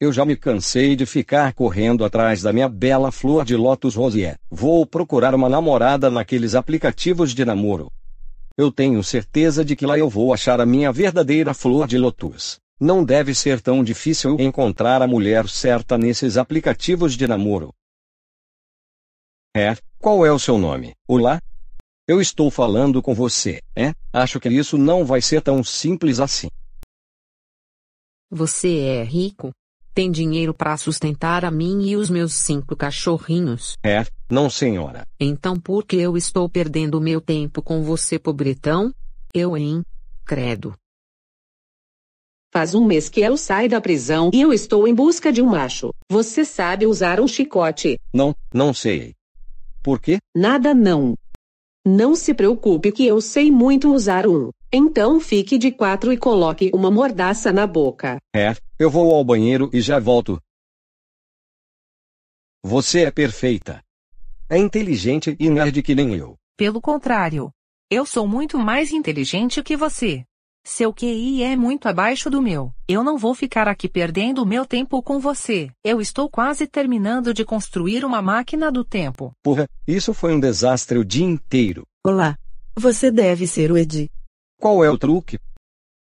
Eu já me cansei de ficar correndo atrás da minha bela flor de lótus rosier. Vou procurar uma namorada naqueles aplicativos de namoro. Eu tenho certeza de que lá eu vou achar a minha verdadeira flor de lótus. Não deve ser tão difícil encontrar a mulher certa nesses aplicativos de namoro. É, qual é o seu nome? Olá? Eu estou falando com você, é? Acho que isso não vai ser tão simples assim. Você é rico? tem dinheiro para sustentar a mim e os meus cinco cachorrinhos? É, não senhora. Então por que eu estou perdendo meu tempo com você, pobretão? Eu, hein? Credo. Faz um mês que eu saio da prisão e eu estou em busca de um macho. Você sabe usar um chicote? Não, não sei. Por quê? Nada não. Não se preocupe que eu sei muito usar um. Então fique de quatro e coloque uma mordaça na boca. É, eu vou ao banheiro e já volto. Você é perfeita. É inteligente e nerd que nem eu. Pelo contrário. Eu sou muito mais inteligente que você. Seu QI é muito abaixo do meu. Eu não vou ficar aqui perdendo meu tempo com você. Eu estou quase terminando de construir uma máquina do tempo. Porra, isso foi um desastre o dia inteiro. Olá! Você deve ser o Ed. Qual é o truque?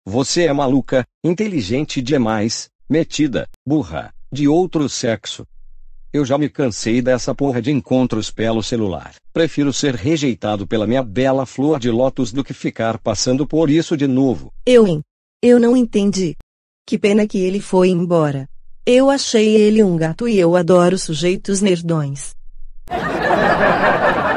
Você é maluca, inteligente demais, metida, burra, de outro sexo. Eu já me cansei dessa porra de encontros pelo celular. Prefiro ser rejeitado pela minha bela flor de lótus do que ficar passando por isso de novo. Eu, hein? Eu não entendi. Que pena que ele foi embora. Eu achei ele um gato e eu adoro sujeitos nerdões.